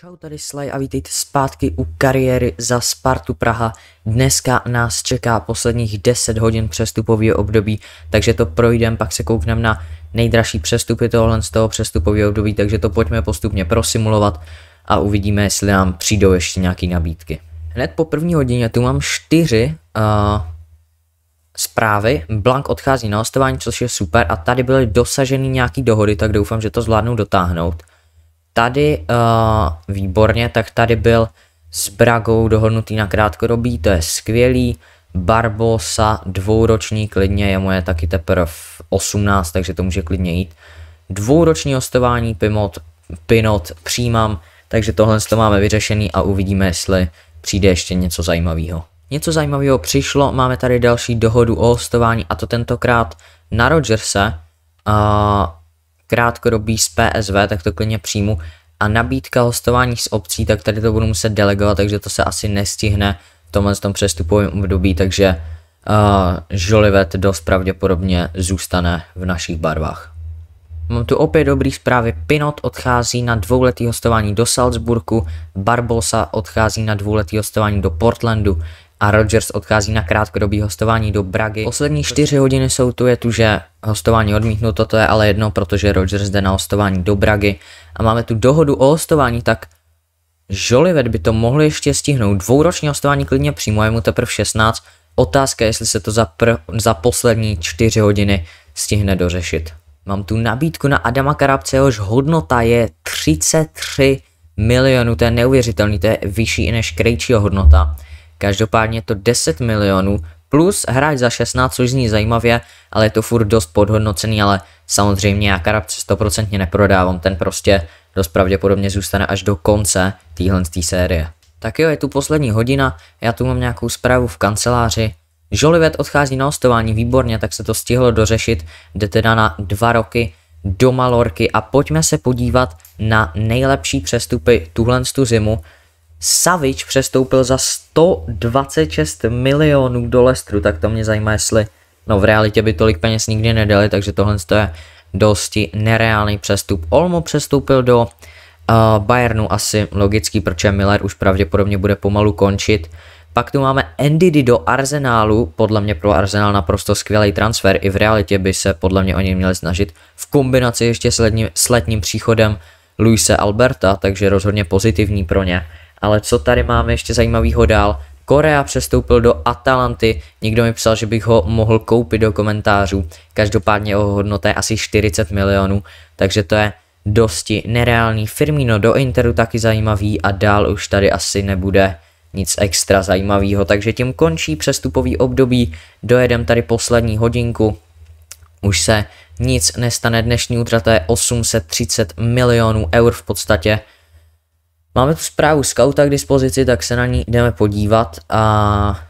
Čau, tady Slaj a vítejte zpátky u kariéry za Spartu Praha. Dneska nás čeká posledních 10 hodin přestupového období, takže to projdeme, pak se koukneme na nejdražší přestupy tohle z toho přestupového období, takže to pojďme postupně prosimulovat a uvidíme, jestli nám přijdou ještě nějaké nabídky. Hned po první hodině tu mám čtyři uh, zprávy. Blank odchází na hostování, což je super a tady byly dosaženy nějaké dohody, tak doufám, že to zvládnou dotáhnout tady uh, výborně, tak tady byl s Bragou dohodnutý na krátkodobí, to je skvělý. Barbosa dvouroční klidně, je moje taky teprve 18, takže to může klidně jít. Dvouroční hostování Pimot, Pinot přijímám, takže tohle to máme vyřešený a uvidíme, jestli přijde ještě něco zajímavého. Něco zajímavého přišlo, máme tady další dohodu o hostování a to tentokrát na Rodgerse. Uh, krátkodobý z PSV, tak to klidně přijmu. A nabídka hostování s obcí, tak tady to budu muset delegovat, takže to se asi nestihne v tomhle tom přestupovém období, takže uh, eh, Jolivet dost pravděpodobně zůstane v našich barvách. Mám tu opět dobrý zprávy. Pinot odchází na dvouletý hostování do Salzburgu, Barbosa odchází na dvouletý hostování do Portlandu, a Rodgers odchází na krátkodobý hostování do Bragy. Poslední čtyři hodiny jsou tu, je tu, že hostování odmítnuto, to je ale jedno, protože Rodgers jde na hostování do Bragy a máme tu dohodu o hostování, tak Jolivet by to mohl ještě stihnout. Dvouroční hostování klidně přímo, je mu teprve 16. Otázka, jestli se to za, pr- za poslední čtyři hodiny stihne dořešit. Mám tu nabídku na Adama Karabce, jehož hodnota je 33 milionů, to je neuvěřitelný, to je vyšší než Krejčího hodnota. Každopádně je to 10 milionů plus hráč za 16, což zní zajímavě, ale je to furt dost podhodnocený, ale samozřejmě já Karabce 100% neprodávám, ten prostě dost pravděpodobně zůstane až do konce téhle série. Tak jo, je tu poslední hodina, já tu mám nějakou zprávu v kanceláři, Jolivet odchází na hostování, výborně, tak se to stihlo dořešit, jde teda na dva roky do Malorky a pojďme se podívat na nejlepší přestupy tuhle zimu, Savič přestoupil za 126 milionů do Lestru, tak to mě zajímá, jestli... No v realitě by tolik peněz nikdy nedali, takže tohle je dosti nereálný přestup. Olmo přestoupil do uh, Bayernu asi logický, protože Miller už pravděpodobně bude pomalu končit. Pak tu máme Endidy do Arsenálu, podle mě pro Arsenal naprosto skvělý transfer, i v realitě by se podle mě oni měli snažit v kombinaci ještě s letním, s letním příchodem Luise Alberta, takže rozhodně pozitivní pro ně. Ale co tady máme ještě zajímavého dál? Korea přestoupil do Atalanty, někdo mi psal, že bych ho mohl koupit do komentářů. Každopádně o hodnotě asi 40 milionů, takže to je dosti nereálný. Firmino do Interu taky zajímavý a dál už tady asi nebude nic extra zajímavého, takže tím končí přestupový období, dojedem tady poslední hodinku, už se nic nestane, dnešní útrata je 830 milionů eur v podstatě, Máme tu zprávu skauta k dispozici, tak se na ní jdeme podívat a...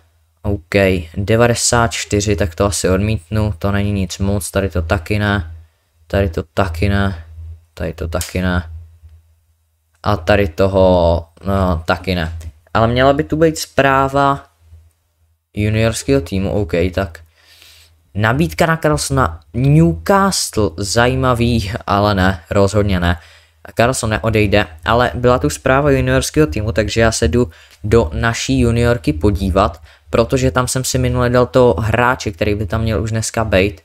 OK, 94, tak to asi odmítnu, to není nic moc, tady to taky ne, tady to taky ne, tady to taky ne. A tady toho, no, taky ne. Ale měla by tu být zpráva juniorského týmu, OK, tak. Nabídka na Karlsona Newcastle, zajímavý, ale ne, rozhodně ne. Carlson neodejde, ale byla tu zpráva juniorského týmu, takže já se jdu do naší juniorky podívat, protože tam jsem si minule dal toho hráče, který by tam měl už dneska být,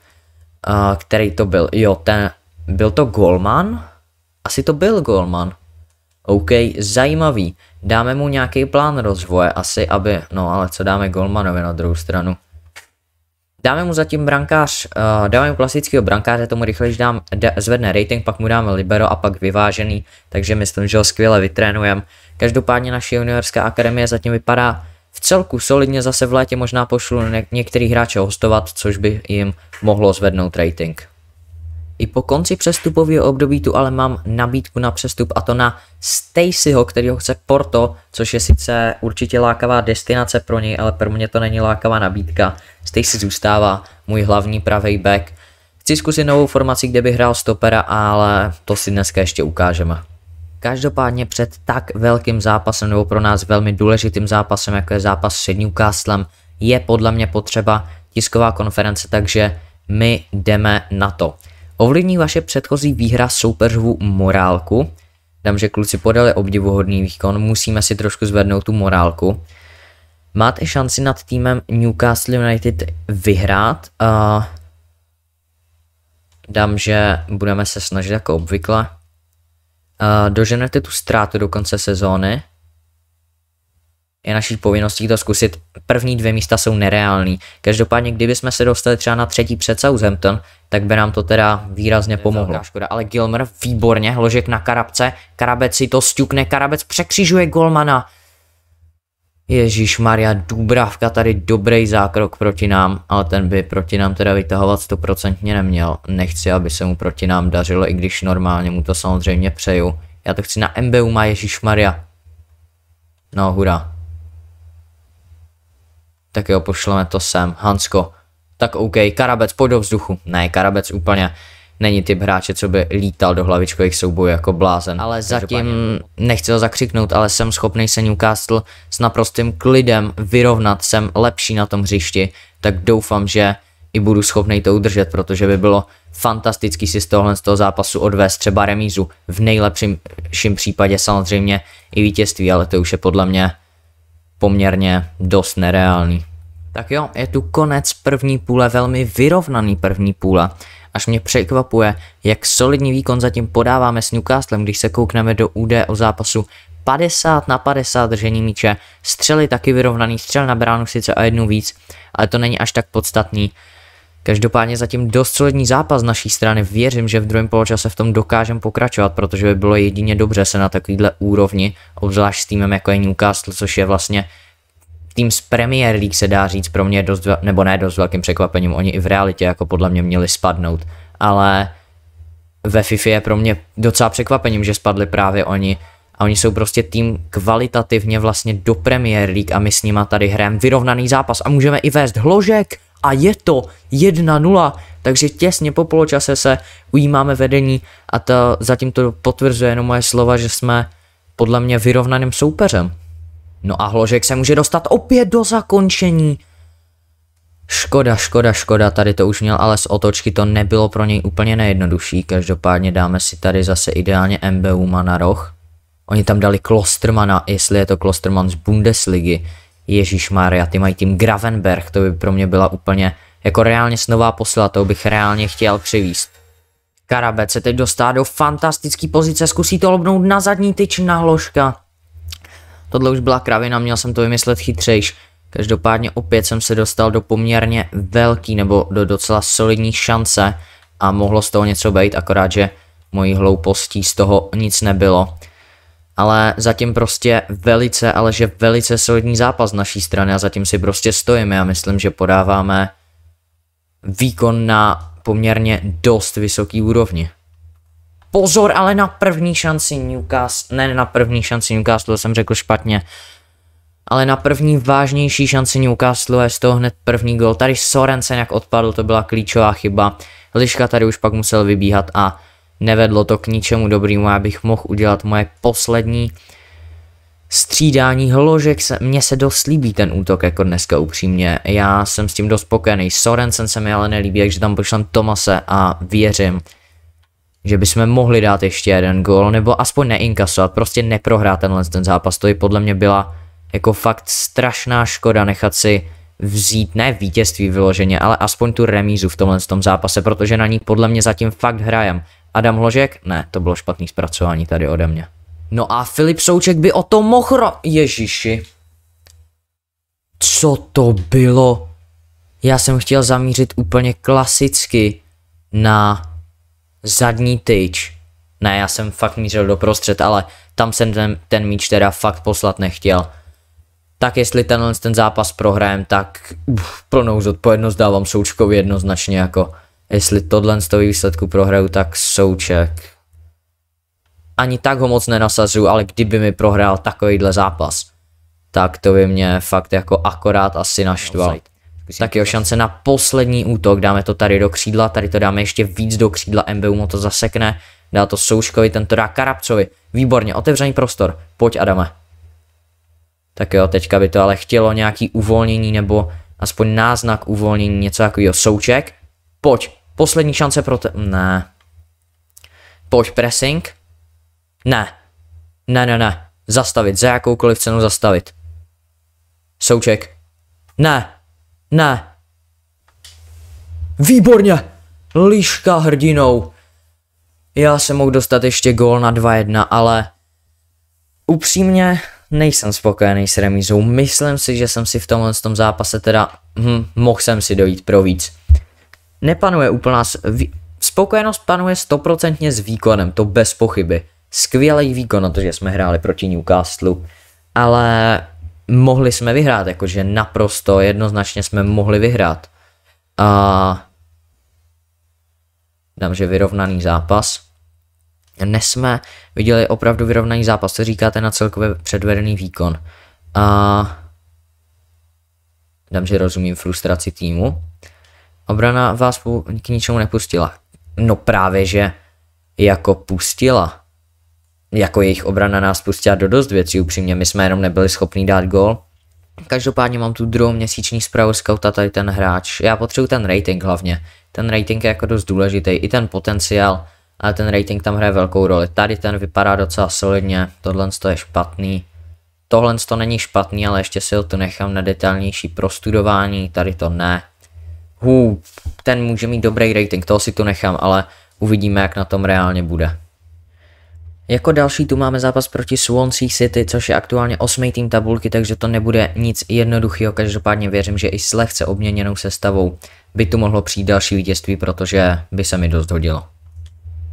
uh, který to byl, jo, ten, byl to Golman? Asi to byl Golman. OK, zajímavý. Dáme mu nějaký plán rozvoje asi, aby, no ale co dáme Golmanovi na druhou stranu. Dáme mu zatím brankář, uh, dáme mu klasického brankáře, tomu když dám, da, zvedne rating, pak mu dáme libero a pak vyvážený, takže myslím, že ho skvěle vytrénujeme. Každopádně naše juniorská akademie zatím vypadá v celku solidně, zase v létě možná pošlu ně- některý hráče hostovat, což by jim mohlo zvednout rating. I po konci přestupového období tu ale mám nabídku na přestup a to na Stacyho, ho chce Porto, což je sice určitě lákavá destinace pro něj, ale pro mě to není lákavá nabídka. Stacy zůstává můj hlavní pravý back. Chci zkusit novou formaci, kde by hrál stopera, ale to si dneska ještě ukážeme. Každopádně před tak velkým zápasem nebo pro nás velmi důležitým zápasem, jako je zápas s Newcastlem, je podle mě potřeba tisková konference, takže my jdeme na to. Ovlivní vaše předchozí výhra soupeřovu morálku, Dám, že kluci podali obdivuhodný výkon, musíme si trošku zvednout tu morálku máte šanci nad týmem Newcastle United vyhrát. Uh, dám, že budeme se snažit jako obvykle. Uh, doženete tu ztrátu do konce sezóny. Je naší povinností to zkusit. První dvě místa jsou nereální. Každopádně, kdyby jsme se dostali třeba na třetí před Southampton, tak by nám to teda výrazně pomohlo. Škoda, ale Gilmer výborně, hložek na Karabce, Karabec si to stukne, Karabec překřižuje golmana. Ježíš Maria, Dubravka tady dobrý zákrok proti nám, ale ten by proti nám teda vytahovat stoprocentně neměl. Nechci, aby se mu proti nám dařilo, i když normálně mu to samozřejmě přeju. Já to chci na MBU, má Ježíš Maria. No, hurá. Tak jo, pošleme to sem. Hansko. Tak OK, Karabec, pojď do vzduchu. Ne, Karabec úplně není typ hráče, co by lítal do hlavičkových soubojů jako blázen. Ale zatím nechci ho zakřiknout, ale jsem schopný se Newcastle s naprostým klidem vyrovnat, jsem lepší na tom hřišti, tak doufám, že i budu schopný to udržet, protože by bylo fantastický si z tohohle z toho zápasu odvést třeba remízu. V nejlepším případě samozřejmě i vítězství, ale to už je podle mě poměrně dost nereálný. Tak jo, je tu konec první půle, velmi vyrovnaný první půle Až mě překvapuje, jak solidní výkon zatím podáváme s Newcastlem, když se koukneme do UD o zápasu 50 na 50 držení míče, střely taky vyrovnaný, střel na bránu sice a jednu víc, ale to není až tak podstatný. Každopádně zatím dost solidní zápas z naší strany, věřím, že v druhém poločase v tom dokážeme pokračovat, protože by bylo jedině dobře se na takovýhle úrovni, obzvlášť s týmem jako je Newcastle, což je vlastně tým z Premier League se dá říct pro mě dost, nebo ne dost velkým překvapením, oni i v realitě jako podle mě měli spadnout, ale ve FIFA je pro mě docela překvapením, že spadli právě oni a oni jsou prostě tým kvalitativně vlastně do Premier League a my s nima tady hrajeme vyrovnaný zápas a můžeme i vést hložek a je to 1-0, takže těsně po poločase se ujímáme vedení a to, zatím to potvrzuje jenom moje slova, že jsme podle mě vyrovnaným soupeřem. No a hložek se může dostat opět do zakončení. Škoda, škoda, škoda, tady to už měl ale z otočky, to nebylo pro něj úplně nejjednodušší, každopádně dáme si tady zase ideálně MBUma na roh. Oni tam dali Klostermana, jestli je to Klosterman z Bundesligy. Ježíš Maria, ty mají tým Gravenberg, to by pro mě byla úplně jako reálně snová posila, to bych reálně chtěl přivíst. Karabec se teď dostá do fantastické pozice, zkusí to lobnout na zadní tyč na hložka. Tohle už byla kravina, měl jsem to vymyslet chytřejš. Každopádně opět jsem se dostal do poměrně velký nebo do docela solidní šance a mohlo z toho něco být, akorát, že mojí hloupostí z toho nic nebylo. Ale zatím prostě velice, ale že velice solidní zápas z naší strany a zatím si prostě stojíme a myslím, že podáváme výkon na poměrně dost vysoký úrovni pozor, ale na první šanci Newcastle, ne na první šanci Newcastle, jsem řekl špatně, ale na první vážnější šanci Newcastle je z toho hned první gol. Tady Sorensen jak odpadl, to byla klíčová chyba. Liška tady už pak musel vybíhat a nevedlo to k ničemu dobrému, já bych mohl udělat moje poslední střídání hložek. Mně se dost líbí ten útok jako dneska upřímně, já jsem s tím dost spokojený. Sorensen se mi ale nelíbí, takže tam pošlem Tomase a věřím, že bychom mohli dát ještě jeden gol, nebo aspoň neinkasovat, prostě neprohrát tenhle ten zápas. To by podle mě byla jako fakt strašná škoda nechat si vzít ne vítězství vyloženě, ale aspoň tu remízu v tomhle tom zápase, protože na ní podle mě zatím fakt hrajem. Adam Hložek? Ne, to bylo špatný zpracování tady ode mě. No a Filip Souček by o to mohl ro... Ježiši. Co to bylo? Já jsem chtěl zamířit úplně klasicky na zadní tyč. Ne, já jsem fakt mířil doprostřed, ale tam jsem ten, ten míč teda fakt poslat nechtěl. Tak jestli tenhle ten zápas prohrajem, tak uf, plnou zodpovědnost dávám Součkovi jednoznačně jako. Jestli tohle z toho výsledku prohraju, tak Souček. Ani tak ho moc nenasazuju, ale kdyby mi prohrál takovýhle zápas, tak to by mě fakt jako akorát asi naštval. Tak jo, šance na poslední útok, dáme to tady do křídla, tady to dáme ještě víc do křídla, MBU mu to zasekne, dá to Souškovi, ten to dá Karabcovi, výborně, otevřený prostor, pojď Adame. Tak jo, teďka by to ale chtělo nějaký uvolnění nebo aspoň náznak uvolnění, něco takového, Souček, pojď, poslední šance pro te... ne. Pojď pressing, ne, ne, ne, ne, zastavit, za jakoukoliv cenu zastavit. Souček, ne, ne. Výborně! Líška hrdinou. Já se mohl dostat ještě gól na 2-1, ale upřímně nejsem spokojený s remízou. Myslím si, že jsem si v tomhle tom zápase teda hm, mohl jsem si dojít pro víc. Nepanuje úplná spokojenost panuje stoprocentně s výkonem, to bez pochyby. Skvělý výkon na to, že jsme hráli proti Newcastlu, ale mohli jsme vyhrát, jakože naprosto jednoznačně jsme mohli vyhrát. A dám, že vyrovnaný zápas. Dnes jsme viděli opravdu vyrovnaný zápas, co říkáte na celkově předvedený výkon. A dám, že rozumím frustraci týmu. Obrana vás k ničemu nepustila. No právě, že jako pustila jako jejich obrana nás pustila do dost věcí, upřímně, my jsme jenom nebyli schopni dát gol. Každopádně mám tu druhou měsíční zprávu skauta tady ten hráč. Já potřebuji ten rating hlavně. Ten rating je jako dost důležitý, i ten potenciál, ale ten rating tam hraje velkou roli. Tady ten vypadá docela solidně, tohle je špatný. Tohle to není špatný, ale ještě si ho tu nechám na detailnější prostudování, tady to ne. Hů, ten může mít dobrý rating, toho si tu nechám, ale uvidíme, jak na tom reálně bude. Jako další tu máme zápas proti Swansea City, což je aktuálně osmý tým tabulky, takže to nebude nic jednoduchého. Každopádně věřím, že i s lehce obměněnou sestavou by tu mohlo přijít další vítězství, protože by se mi dost hodilo.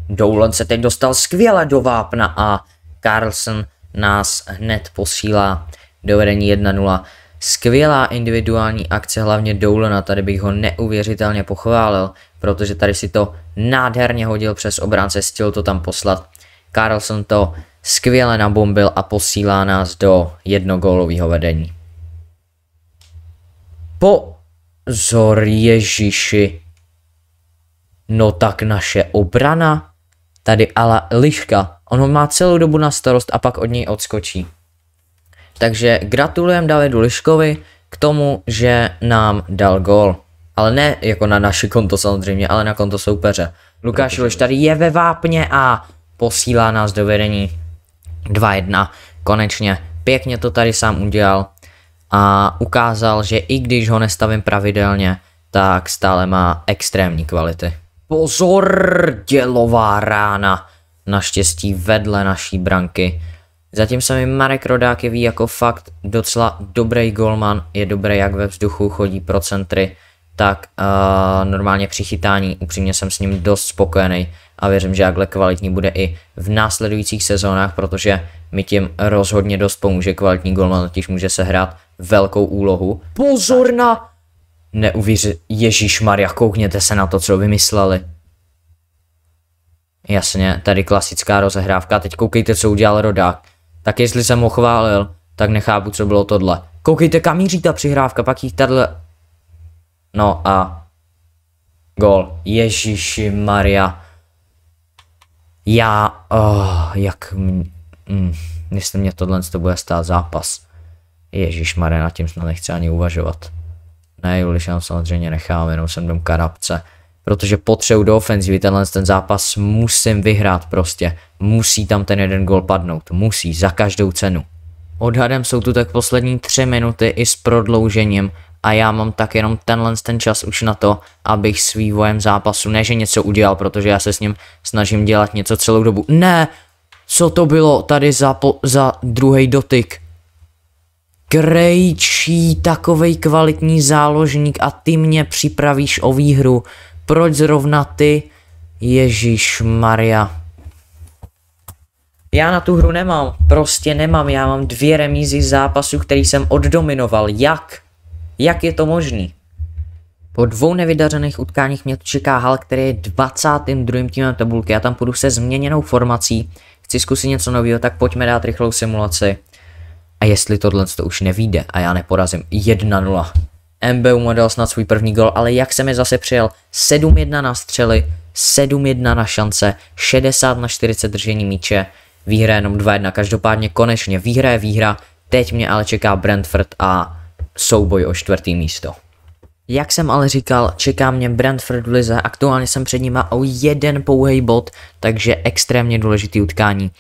Dolan se teď dostal skvěle do vápna a Carlson nás hned posílá do vedení 1-0. Skvělá individuální akce, hlavně Doulona, tady bych ho neuvěřitelně pochválil, protože tady si to nádherně hodil přes obránce, stil to tam poslat Carlson to skvěle nabombil a posílá nás do jednogólového vedení. Pozor Ježíši. No tak naše obrana. Tady ale liška. On ho má celou dobu na starost a pak od něj odskočí. Takže gratulujem Davidu Liškovi k tomu, že nám dal gol. Ale ne jako na naše konto samozřejmě, ale na konto soupeře. Lukáš Liš tady je ve vápně a posílá nás do vedení 2-1. Konečně pěkně to tady sám udělal a ukázal, že i když ho nestavím pravidelně, tak stále má extrémní kvality. Pozor, dělová rána. Naštěstí vedle naší branky. Zatím se mi Marek Rodák jeví jako fakt docela dobrý golman, je dobrý jak ve vzduchu, chodí pro centry, tak uh, normálně při chytání, upřímně jsem s ním dost spokojený a věřím, že takhle kvalitní bude i v následujících sezónách, protože mi tím rozhodně dost pomůže kvalitní golman, no, totiž může se hrát velkou úlohu. Pozor na... Neuvěř... Ježíš Maria, koukněte se na to, co vymysleli. Jasně, tady klasická rozehrávka. Teď koukejte, co udělal rodák. Tak jestli jsem ho chválil, tak nechápu, co bylo tohle. Koukejte, kam míří ta přihrávka, pak jich tady... No a... Gol. Ježíši Maria. Já, oh, jak, mm, jestli mě tohle to bude stát zápas. Ježíš na tím snad nechci ani uvažovat. Ne, Julišan samozřejmě nechám, jenom jsem dom karabce. Protože potřebuji do ofenzivy, tenhle ten zápas musím vyhrát prostě. Musí tam ten jeden gol padnout, musí, za každou cenu. Odhadem jsou tu tak poslední tři minuty i s prodloužením a já mám tak jenom tenhle ten čas už na to, abych s vývojem zápasu, ne že něco udělal, protože já se s ním snažím dělat něco celou dobu. Ne, co to bylo tady za, po, za druhý dotyk? Krejčí, takovej kvalitní záložník a ty mě připravíš o výhru. Proč zrovna ty? Ježíš Maria. Já na tu hru nemám, prostě nemám, já mám dvě remízy zápasu, který jsem oddominoval, jak? Jak je to možný? Po dvou nevydařených utkáních mě čeká Hal, který je 22. týmem tabulky. Já tam půjdu se změněnou formací. Chci zkusit něco nového, tak pojďme dát rychlou simulaci. A jestli tohle to už nevíde a já neporazím 1-0. MBU mu dal snad svůj první gol, ale jak se mi zase přijel 7-1 na střely, 7-1 na šance, 60 na 40 držení míče, výhra jenom 2-1. Každopádně konečně výhra je výhra, teď mě ale čeká Brentford a souboj o čtvrtý místo. Jak jsem ale říkal, čeká mě Brentford v Lize, aktuálně jsem před nima o jeden pouhý bod, takže extrémně důležitý utkání.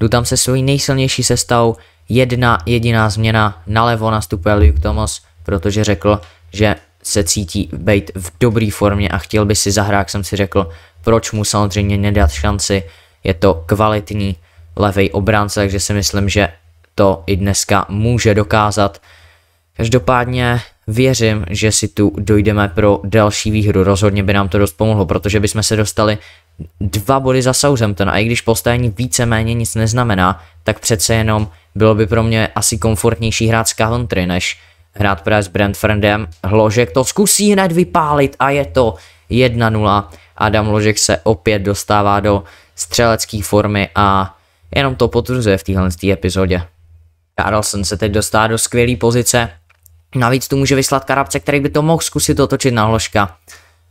Jdu tam se svojí nejsilnější sestavou, jedna jediná změna, nalevo nastupuje Luke Thomas, protože řekl, že se cítí být v dobré formě a chtěl by si zahrát, jsem si řekl, proč mu samozřejmě nedat šanci, je to kvalitní levej obránce, takže si myslím, že to i dneska může dokázat. Každopádně věřím, že si tu dojdeme pro další výhru. Rozhodně by nám to dost pomohlo, protože bychom se dostali dva body za Southampton a i když postavení víceméně nic neznamená, tak přece jenom bylo by pro mě asi komfortnější hrát s Country, než hrát právě s Brentfordem. Hložek to zkusí hned vypálit a je to 1-0. Adam Ložek se opět dostává do střelecké formy a jenom to potvrzuje v téhle epizodě. Carlson se teď dostává do skvělé pozice, Navíc tu může vyslat karabce, který by to mohl zkusit otočit na hložka.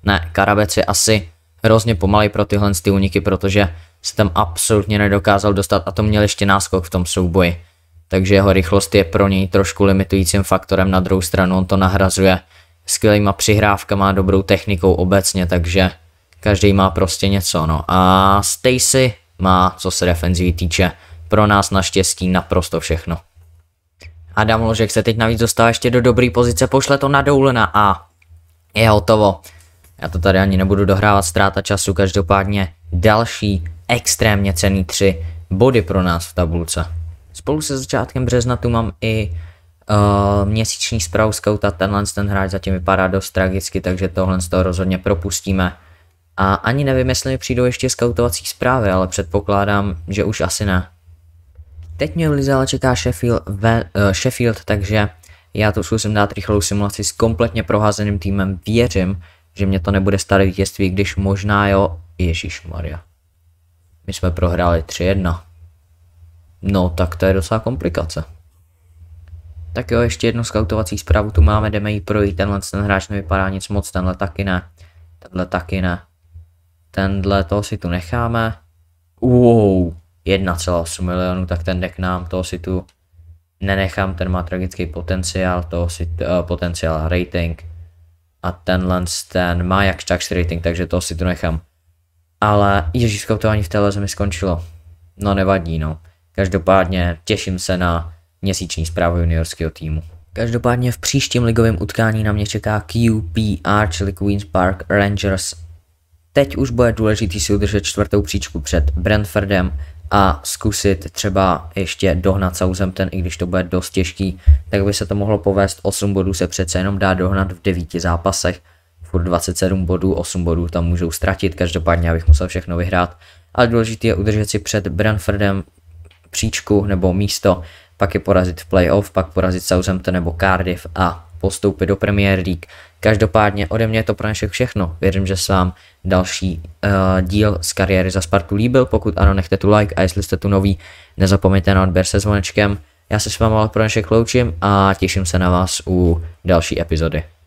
Ne, karabec je asi hrozně pomalý pro tyhle ty uniky, protože se tam absolutně nedokázal dostat a to měl ještě náskok v tom souboji. Takže jeho rychlost je pro něj trošku limitujícím faktorem, na druhou stranu on to nahrazuje skvělýma přihrávkama a dobrou technikou obecně, takže každý má prostě něco, no. A Stacy má, co se defenzivy týče, pro nás naštěstí naprosto všechno. Adam Ložek se teď navíc dostává ještě do dobré pozice, pošle to na Doulena a je hotovo. Já to tady ani nebudu dohrávat, ztráta času, každopádně další extrémně cený tři body pro nás v tabulce. Spolu se začátkem března tu mám i uh, měsíční zprávu scouta, tenhle ten hráč zatím vypadá dost tragicky, takže tohle z toho rozhodně propustíme. A ani nevím, jestli mi přijdou ještě skautovací zprávy, ale předpokládám, že už asi ne. Teď mě Lizala čeká Sheffield, ve, uh, Sheffield, takže já to zkusím dát rychlou simulaci s kompletně proházeným týmem. Věřím, že mě to nebude staré vítězství, když možná jo. Ježíš Maria. My jsme prohráli 3-1. No, tak to je docela komplikace. Tak jo, ještě jednu skautovací zprávu tu máme, jdeme ji projít. Tenhle ten hráč nevypadá nic moc, tenhle taky ne. Tenhle taky ne. Tenhle to si tu necháme. Wow, 1,8 milionů, tak ten deck nám, toho si tu nenechám, ten má tragický potenciál, toho si, uh, eh, potenciál rating a tenhle ten má jak tak rating, takže toho si tu nechám. Ale ježíško, to ani v téhle zemi skončilo. No nevadí, no. Každopádně těším se na měsíční zprávu juniorského týmu. Každopádně v příštím ligovém utkání na mě čeká QPR, čili Queen's Park Rangers. Teď už bude důležitý si udržet čtvrtou příčku před Brentfordem a zkusit třeba ještě dohnat Southampton, i když to bude dost těžký, tak by se to mohlo povést. 8 bodů se přece jenom dá dohnat v 9 zápasech, furt 27 bodů, 8 bodů tam můžou ztratit, každopádně abych musel všechno vyhrát. Ale důležité je udržet si před Brentfordem příčku nebo místo, pak je porazit v playoff, pak porazit Southampton nebo Cardiff a postoupit do Premier League. Každopádně ode mě je to pro dnešek všechno. Věřím, že se vám další uh, díl z kariéry za Spartu líbil. Pokud ano, nechte tu like a jestli jste tu nový, nezapomeňte na odběr se zvonečkem. Já se s vámi ale pro dnešek loučím a těším se na vás u další epizody.